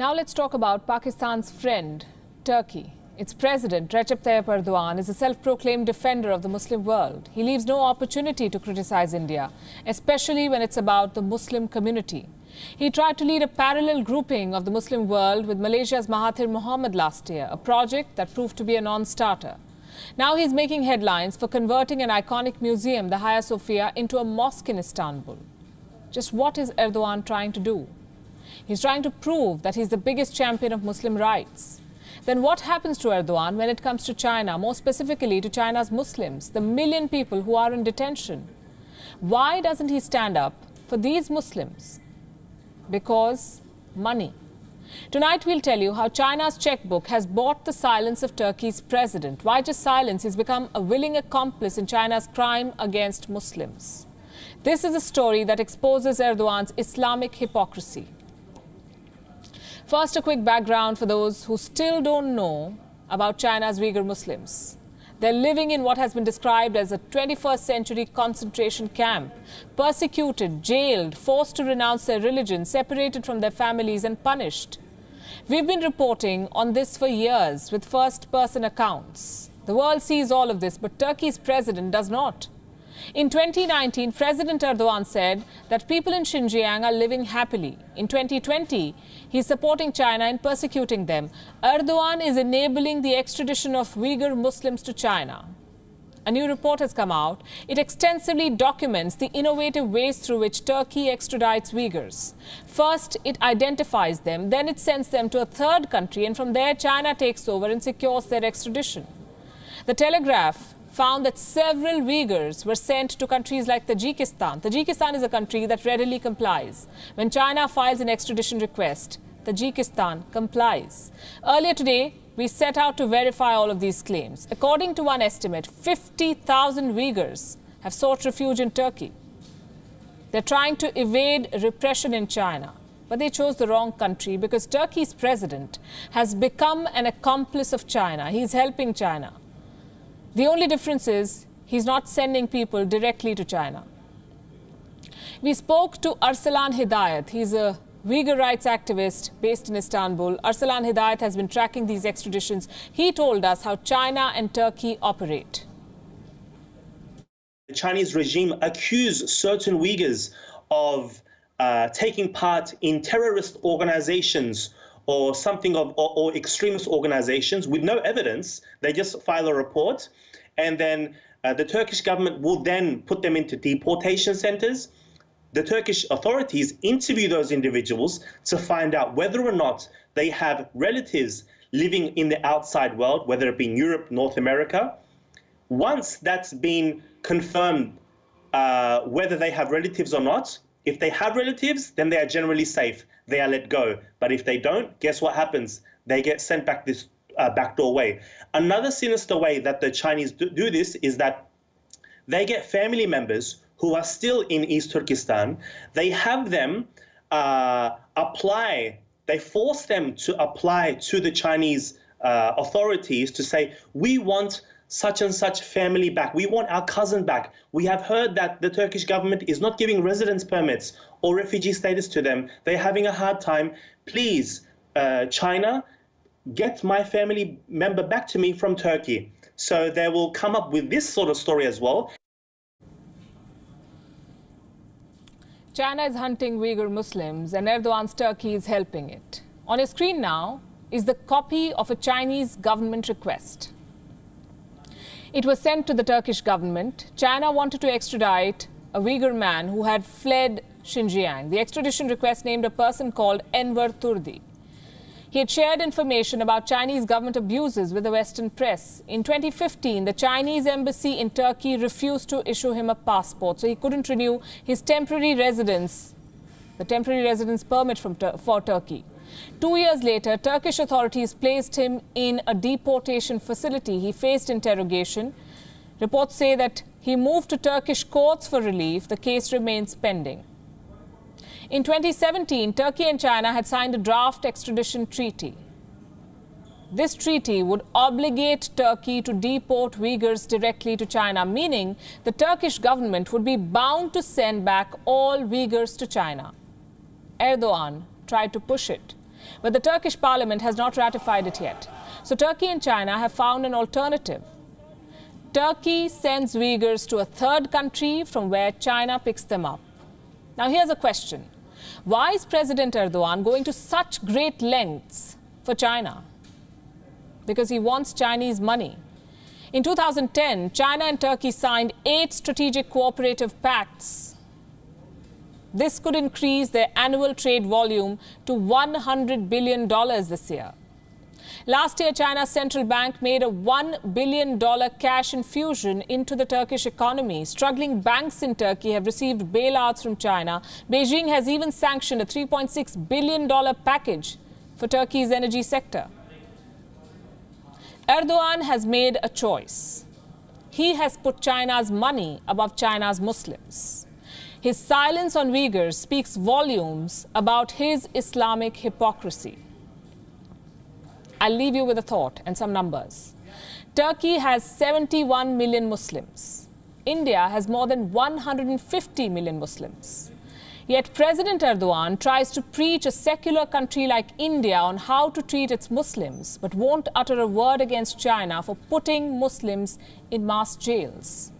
Now let's talk about Pakistan's friend, Turkey. Its president, Recep Tayyip Erdogan, is a self-proclaimed defender of the Muslim world. He leaves no opportunity to criticize India, especially when it's about the Muslim community. He tried to lead a parallel grouping of the Muslim world with Malaysia's Mahathir Mohamad last year, a project that proved to be a non-starter. Now he's making headlines for converting an iconic museum, the Hagia Sophia, into a mosque in Istanbul. Just what is Erdogan trying to do? He's trying to prove that he's the biggest champion of Muslim rights. Then what happens to Erdogan when it comes to China, more specifically to China's Muslims, the million people who are in detention? Why doesn't he stand up for these Muslims? Because money. Tonight we'll tell you how China's checkbook has bought the silence of Turkey's president. Why just silence? He's become a willing accomplice in China's crime against Muslims. This is a story that exposes Erdogan's Islamic hypocrisy. First, a quick background for those who still don't know about China's Uyghur Muslims. They're living in what has been described as a 21st century concentration camp, persecuted, jailed, forced to renounce their religion, separated from their families, and punished. We've been reporting on this for years with first person accounts. The world sees all of this, but Turkey's president does not. In 2019, President Erdogan said that people in Xinjiang are living happily. In 2020, he's supporting China in persecuting them. Erdogan is enabling the extradition of Uyghur Muslims to China. A new report has come out. It extensively documents the innovative ways through which Turkey extradites Uyghurs. First, it identifies them, then it sends them to a third country, and from there, China takes over and secures their extradition. The Telegraph found that several Uyghurs were sent to countries like Tajikistan. Tajikistan is a country that readily complies. When China files an extradition request, Tajikistan complies. Earlier today, we set out to verify all of these claims. According to one estimate, 50,000 Uyghurs have sought refuge in Turkey. They're trying to evade repression in China, but they chose the wrong country because Turkey's president has become an accomplice of China. He's helping China. The only difference is he's not sending people directly to China. We spoke to Arsalan Hidayat. He's a Uyghur rights activist based in Istanbul. Arsalan Hidayat has been tracking these extraditions. He told us how China and Turkey operate. The Chinese regime accuse certain Uyghurs of uh, taking part in terrorist organizations or something of or, or extremist organizations with no evidence. They just file a report, and then uh, the Turkish government will then put them into deportation centers. The Turkish authorities interview those individuals to find out whether or not they have relatives living in the outside world, whether it be in Europe, North America. Once that's been confirmed, uh, whether they have relatives or not, if they have relatives, then they are generally safe they are let go. But if they don't, guess what happens? They get sent back this uh, backdoor way. Another sinister way that the Chinese do, do this is that they get family members who are still in East Turkestan. They have them uh, apply, they force them to apply to the Chinese uh, authorities to say, we want such and such family back. We want our cousin back. We have heard that the Turkish government is not giving residence permits or refugee status to them. They're having a hard time. Please, uh, China, get my family member back to me from Turkey. So they will come up with this sort of story as well. China is hunting Uyghur Muslims and Erdogan's Turkey is helping it. On your screen now is the copy of a Chinese government request. It was sent to the Turkish government. China wanted to extradite a Uyghur man who had fled Xinjiang. The extradition request named a person called Enver Turdi. He had shared information about Chinese government abuses with the Western press. In 2015, the Chinese embassy in Turkey refused to issue him a passport, so he couldn't renew his temporary residence, the temporary residence permit from, for Turkey. Two years later, Turkish authorities placed him in a deportation facility. He faced interrogation. Reports say that he moved to Turkish courts for relief. The case remains pending. In 2017, Turkey and China had signed a draft extradition treaty. This treaty would obligate Turkey to deport Uyghurs directly to China, meaning the Turkish government would be bound to send back all Uyghurs to China. Erdogan tried to push it but the Turkish parliament has not ratified it yet. So Turkey and China have found an alternative. Turkey sends Uyghurs to a third country from where China picks them up. Now, here's a question Why is President Erdogan going to such great lengths for China? Because he wants Chinese money. In 2010, China and Turkey signed eight strategic cooperative pacts this could increase their annual trade volume to $100 billion this year. Last year, China's central bank made a $1 billion cash infusion into the Turkish economy. Struggling banks in Turkey have received bailouts from China. Beijing has even sanctioned a $3.6 billion package for Turkey's energy sector. Erdogan has made a choice. He has put China's money above China's Muslims. His silence on Uyghurs speaks volumes about his Islamic hypocrisy. I'll leave you with a thought and some numbers. Turkey has 71 million Muslims. India has more than 150 million Muslims. Yet President Erdogan tries to preach a secular country like India on how to treat its Muslims, but won't utter a word against China for putting Muslims in mass jails.